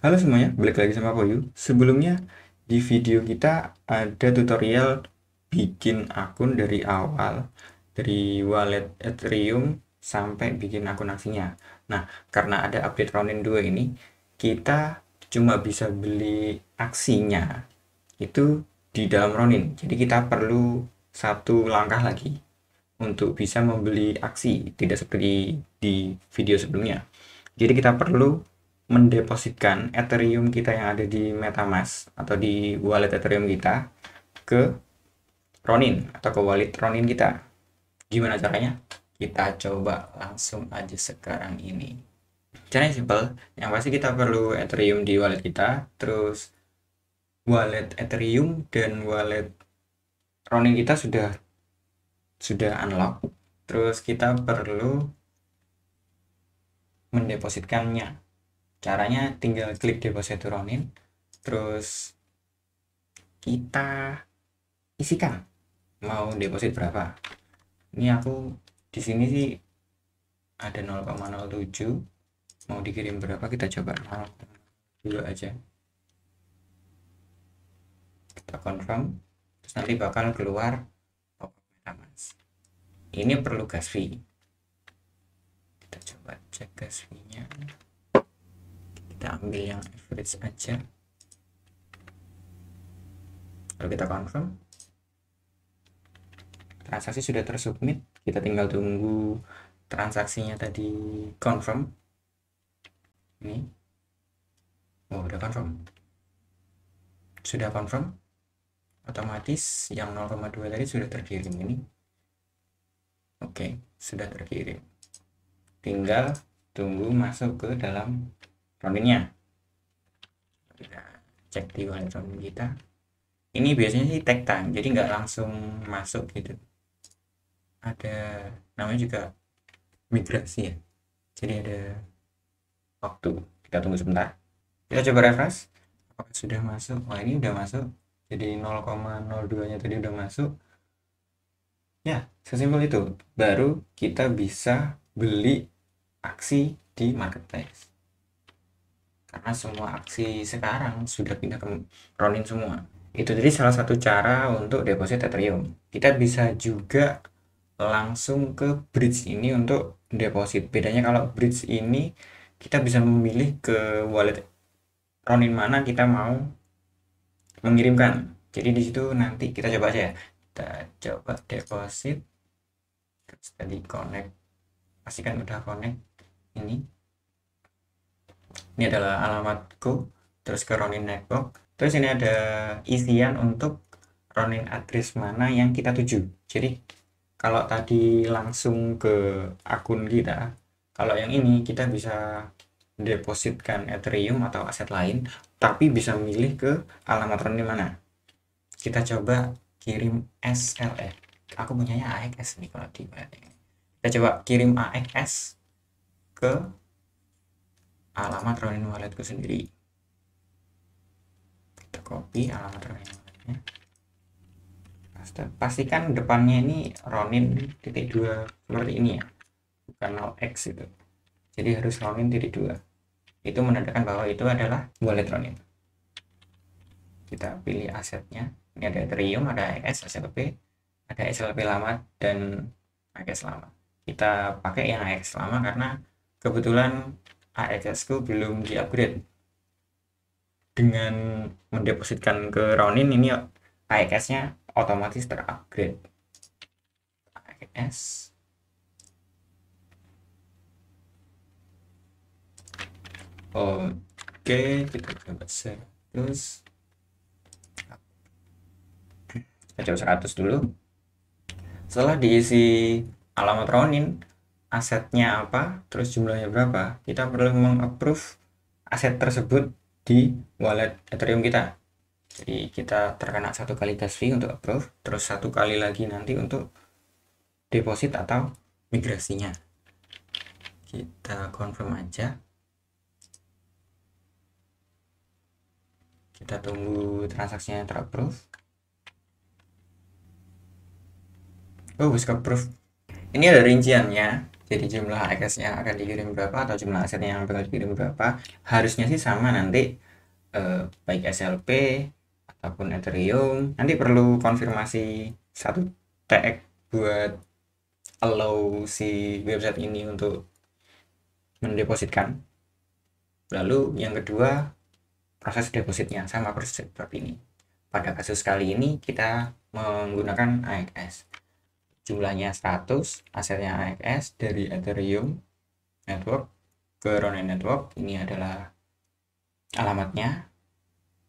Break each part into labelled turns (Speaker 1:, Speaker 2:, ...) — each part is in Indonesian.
Speaker 1: Halo semuanya, balik lagi sama Koyu. Sebelumnya di video kita ada tutorial bikin akun dari awal dari wallet Ethereum sampai bikin akun aksinya. Nah, karena ada update Ronin 2 ini, kita cuma bisa beli aksinya itu di dalam Ronin. Jadi kita perlu satu langkah lagi untuk bisa membeli aksi, tidak seperti di video sebelumnya. Jadi kita perlu mendepositkan Ethereum kita yang ada di MetaMask atau di wallet Ethereum kita ke Ronin atau ke wallet Ronin kita. Gimana caranya? Kita coba langsung aja sekarang ini. Caranya simple, yang pasti kita perlu Ethereum di wallet kita, terus wallet Ethereum dan wallet Ronin kita sudah sudah unlock. Terus kita perlu mendepositkannya caranya tinggal klik deposit turunin terus kita isikan mau deposit berapa ini aku di sini sih ada 0,07 mau dikirim berapa kita coba dulu aja kita confirm terus nanti bakal keluar ini perlu gas fee kita coba cek gas fee nya kita ambil yang average aja lalu kita confirm transaksi sudah tersubmit kita tinggal tunggu transaksinya tadi confirm ini oh udah confirm sudah confirm otomatis yang 0,2 tadi sudah terkirim ini oke sudah terkirim tinggal tunggu masuk ke dalam roamingnya kita cek di wallet kita ini biasanya sih tag time jadi nggak langsung masuk gitu ada namanya juga migrasi ya jadi ada waktu kita tunggu sebentar
Speaker 2: kita coba refresh
Speaker 1: apakah sudah masuk wah ini udah masuk jadi 0,02 nya tadi udah masuk ya sesimpel itu baru kita bisa beli aksi di marketplace karena semua aksi sekarang sudah pindah ke Ronin semua itu jadi salah satu cara untuk deposit Ethereum kita bisa juga langsung ke bridge ini untuk deposit bedanya kalau bridge ini kita bisa memilih ke wallet Ronin mana kita mau mengirimkan jadi disitu nanti kita coba aja ya kita coba deposit terus tadi connect pastikan udah connect ini ini adalah alamatku, terus ke Ronin Network. Terus ini ada isian untuk Ronin address mana yang kita tuju. Jadi kalau tadi langsung ke akun kita, kalau yang ini kita bisa depositkan Ethereum atau aset lain, tapi bisa milih ke alamat Ronin mana. Kita coba kirim SLE Aku punya AXS nih kalau di Kita coba kirim AXS ke alamat running walletku sendiri kita copy alamat running walletnya pastikan depannya ini ronin titik dua seperti ini ya bukan 0x itu jadi harus ronin titik dua itu menandakan bahwa itu adalah wallet ronin kita pilih asetnya ini ada ethereum ada es slp ada slp lama dan AX lama kita pakai yang x lama karena kebetulan AXS ku belum di upgrade dengan mendepositkan ke Ronin ini AXS nya otomatis terupgrade AXS Oke, okay, kita coba 100. Kita coba 100 dulu. Setelah diisi alamat Ronin, asetnya apa, terus jumlahnya berapa, kita perlu mengapprove aset tersebut di wallet Ethereum kita. Jadi kita terkena satu kali gas fee untuk approve, terus satu kali lagi nanti untuk deposit atau migrasinya. Kita confirm aja. Kita tunggu transaksinya terapprove. Oh, bisa approve. Ini ada rinciannya jadi jumlah aksesnya akan dikirim berapa atau jumlah aset yang akan dikirim berapa harusnya sih sama nanti eh, baik SLP ataupun Ethereum nanti perlu konfirmasi satu TX buat allow si website ini untuk mendepositkan lalu yang kedua proses depositnya sama persis seperti ini pada kasus kali ini kita menggunakan AXS jumlahnya 100 asetnya AXS dari Ethereum network ke Ronin network ini adalah alamatnya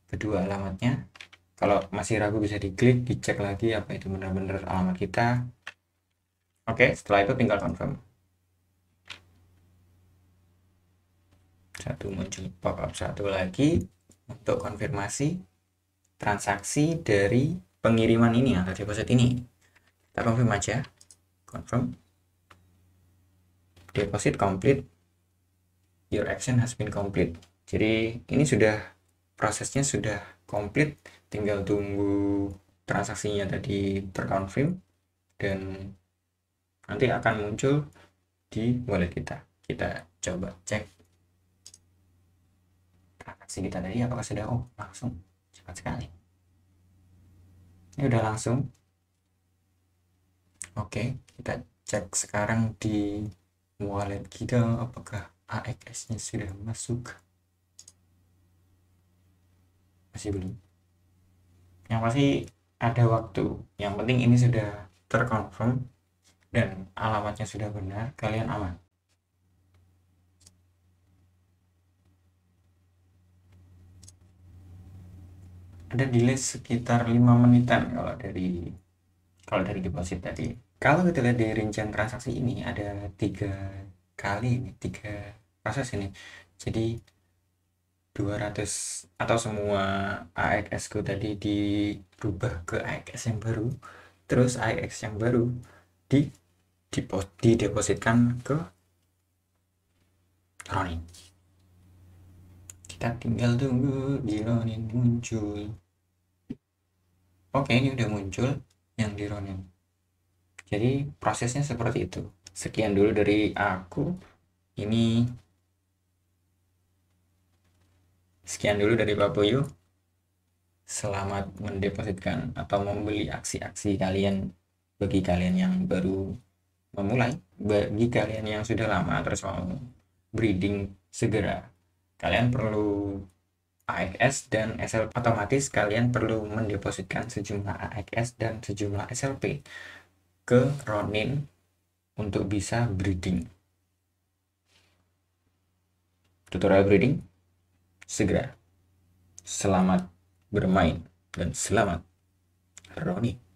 Speaker 1: kedua alamatnya kalau masih ragu bisa diklik dicek lagi apa itu benar-benar alamat kita oke setelah itu tinggal confirm satu muncul pop up satu lagi untuk konfirmasi transaksi dari pengiriman ini atau deposit ini kita confirm aja confirm deposit complete your action has been complete jadi ini sudah prosesnya sudah complete tinggal tunggu transaksinya tadi terkonfirm dan nanti akan muncul di wallet kita kita coba cek transaksi kita tadi apakah sudah oh langsung cepat sekali ini udah langsung Oke, kita cek sekarang di wallet kita apakah AXS-nya sudah masuk. Masih belum. Yang pasti ada waktu. Yang penting ini sudah terkonfirm dan alamatnya sudah benar, kalian aman. Ada delay sekitar 5 menitan kalau dari kalau dari deposit tadi kalau kita lihat dari rincian transaksi ini ada tiga kali ini tiga proses ini jadi 200 atau semua AXS ku tadi dirubah ke AXS yang baru terus AXS yang baru di didepositkan ke Ronin kita tinggal tunggu di Ronin muncul oke ini udah muncul yang di Ronin jadi prosesnya seperti itu sekian dulu dari aku ini sekian dulu dari Pak Boyo selamat mendepositkan atau membeli aksi-aksi kalian bagi kalian yang baru memulai bagi kalian yang sudah lama terus mau breeding segera kalian perlu AXS dan SLP. Otomatis kalian perlu mendepositkan sejumlah AXS dan sejumlah SLP ke Ronin untuk bisa breeding. Tutorial breeding segera. Selamat bermain dan selamat Ronin.